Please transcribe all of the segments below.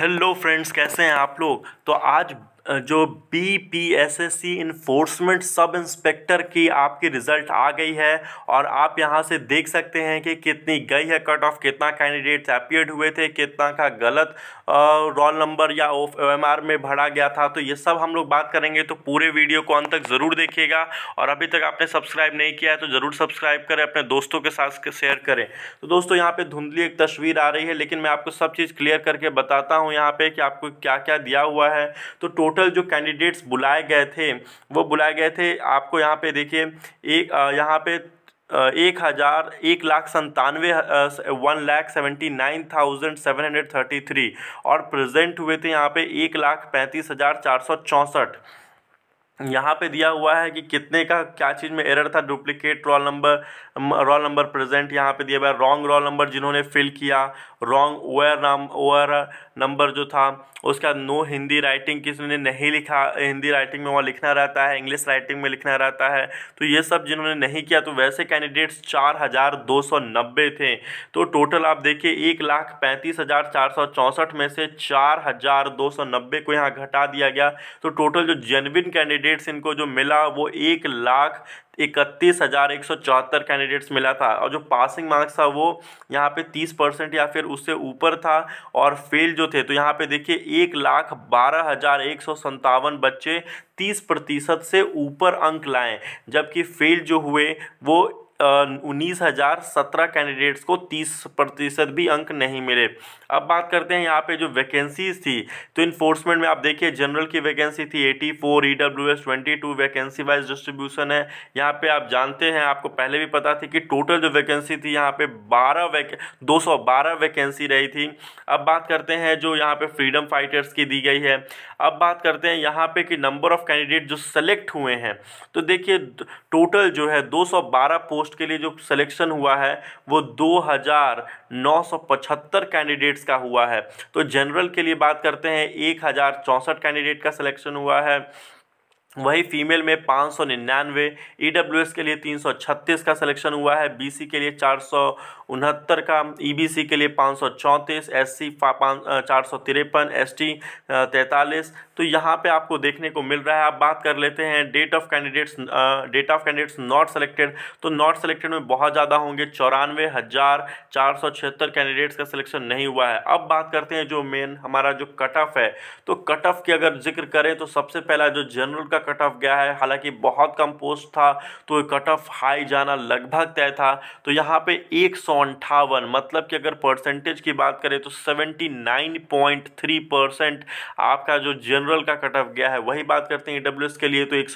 hello friends कैसे हैं आप लोग तो आज जो B P S S C enforcement sub inspector की आपकी रिज़ल्ट आ गई है और आप यहाँ से देख सकते हैं कि कितनी गई है कट ऑफ कितना कैंडिडेट्स अपियड हुए थे कितना का गलत रोल नंबर या ओ एम आर में भरा गया था तो ये सब हम लोग बात करेंगे तो पूरे वीडियो को अंत तक ज़रूर देखिएगा और अभी तक आपने सब्सक्राइब नहीं किया है तो ज़रूर सब्सक्राइब करें अपने दोस्तों के साथ शेयर करें तो दोस्तों यहाँ पर धुंधली एक तस्वीर आ रही है लेकिन मैं आपको सब चीज़ क्लियर करके बताता हूँ यहाँ पर कि आपको क्या क्या दिया हुआ है तो टोटल टोटल जो कैंडिडेट्स बुलाए गए थे वो बुलाए गए थे आपको यहाँ पे देखिए एक यहाँ पे एक हज़ार एक लाख संतानवे one lakh seventy nine thousand seven hundred thirty three और प्रेजेंट हुए थे यहाँ पे एक लाख पैंतीस हज़ार चार सौ चौंसठ यहाँ पे दिया हुआ है कि कितने का क्या चीज़ में एरर था duplicate roll number roll number present यहाँ पे दिया हुआ है रॉन्ग रोल नंबर जिन्होंने फिल किया रॉन्ग ओयर नाम ओयर नंबर जो था उसका नो हिंदी राइटिंग किसने नहीं लिखा हिंदी राइटिंग में वहाँ लिखना रहता है इंग्लिश राइटिंग में लिखना रहता है तो ये सब जिन्होंने नहीं किया तो वैसे कैंडिडेट्स चार हज़ार दो सौ नब्बे थे तो टोटल आप देखिए एक लाख पैंतीस हज़ार चार सौ चौंसठ में से चार हज़ार दो सौ नब्बे को यहाँ घटा दिया गया तो टोटल जो जेनविन कैंडिडेट्स इनको जो मिला वो एक लाख इकतीस हज़ार एक सौ चौहत्तर कैंडिडेट्स मिला था और जो पासिंग मार्क्स था वो यहाँ पे तीस परसेंट या फिर उससे ऊपर था और फेल जो थे तो यहाँ पे देखिए एक लाख बारह हज़ार एक सौ संतावन बच्चे तीस प्रतिशत से ऊपर अंक लाएँ जबकि फेल जो हुए वो उन्नीस हज़ार सत्रह कैंडिडेट्स को तीस प्रतिशत भी अंक नहीं मिले अब बात करते हैं यहाँ पे जो वैकेंसीज थी तो इन्फोर्समेंट में आप देखिए जनरल की वैकेंसी थी eighty four E W S twenty two vacancy wise distribution है यहाँ पे आप जानते हैं आपको पहले भी पता थी कि टोटल जो वैकेंसी थी यहाँ पे बारह वैके दो सौ बारह वैकेंसी रही थी अब बात करते हैं जो यहाँ पे फ्रीडम फाइटर्स की दी गई है अब बात करते हैं यहाँ पे कि नंबर ऑफ कैंडिडेट जो सेलेक्ट हुए हैं तो देखिए टोटल जो है दो सौ बारह पोस्ट पोस्ट के लिए जो सिलेक्शन हुआ है वो 2,975 कैंडिडेट्स का हुआ है तो जनरल के लिए बात करते हैं एक कैंडिडेट का सिलेक्शन हुआ है वही फीमेल में पाँच सौ निन्यानवे ई e एस के लिए तीन सौ छत्तीस का सिलेक्शन हुआ है बी के लिए चार सौ उनहत्तर का ई बी सी के लिए पाँच सौ चौंतीस एस सी चार सौ तिरपन एस टी तैंतालीस तो यहाँ पे आपको देखने को मिल रहा है आप बात कर लेते हैं date of candidates date of candidates not selected तो नॉट सेलेक्टेड में बहुत ज़्यादा होंगे चौरानवे हज़ार चार सौ छिहत्तर कैंडिडेट्स का सिलेक्शन नहीं हुआ है अब बात करते हैं जो मेन हमारा जो कट ऑफ है तो कट ऑफ की अगर जिक्र करें तो सबसे पहला जो जनरल का कट ऑफ गया है हालांकि बहुत कम पोस्ट था तो कट ऑफ हाई जाना लगभग तय था तो यहाँ पे एक मतलब कि अगर परसेंटेज की बात करें तो सेवेंटी परसेंट आपका जो जनरल जनरल का कट ऑफ गया है वही बात करते हैं ई e के लिए तो एक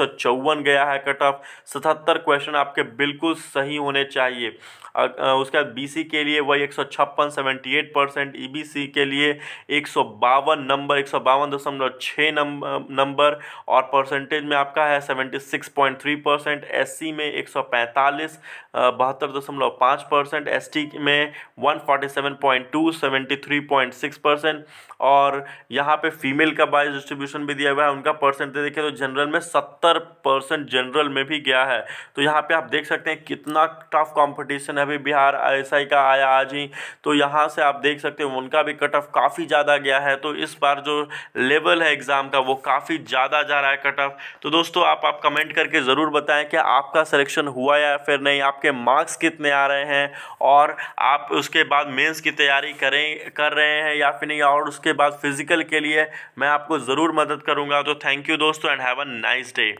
गया है कट ऑफ सतहत्तर क्वेश्चन आपके बिल्कुल सही होने चाहिए उसके बाद बी के लिए वही एक सौ छप्पन सेवेंटी e के लिए एक नंबर एक नंबर नंबर और परसेंटेज में आपका है seventy six point three percent S में एक सौ पैंतालीस बहत्तर दशमलव पाँच परसेंट एस में one forty seven point two seventy three point six percent और यहाँ पे फीमेल का बाइस डिस्ट्रीब्यूशन कंट्रीब्यूशन भी दिया हुआ है उनका परसेंटेज देखिए तो जनरल में सत्तर परसेंट जनरल में भी गया है तो यहाँ पे आप देख सकते हैं कितना टफ कंपटीशन है अभी बिहार आई का आया आज ही तो यहाँ से आप देख सकते हैं उनका भी कट ऑफ काफ़ी ज़्यादा गया है तो इस बार जो लेवल है एग्ज़ाम का वो काफ़ी ज़्यादा जा रहा है कट ऑफ तो दोस्तों आप आप कमेंट करके ज़रूर बताएं कि आपका सिलेक्शन हुआ या फिर नहीं आपके मार्क्स कितने आ रहे हैं और आप उसके बाद मेन्स की तैयारी करें कर रहे हैं या फिर नहीं और उसके बाद फिज़िकल के लिए मैं आपको ज़रूर मदद करूंगा तो थैंक यू दोस्तों and have a nice day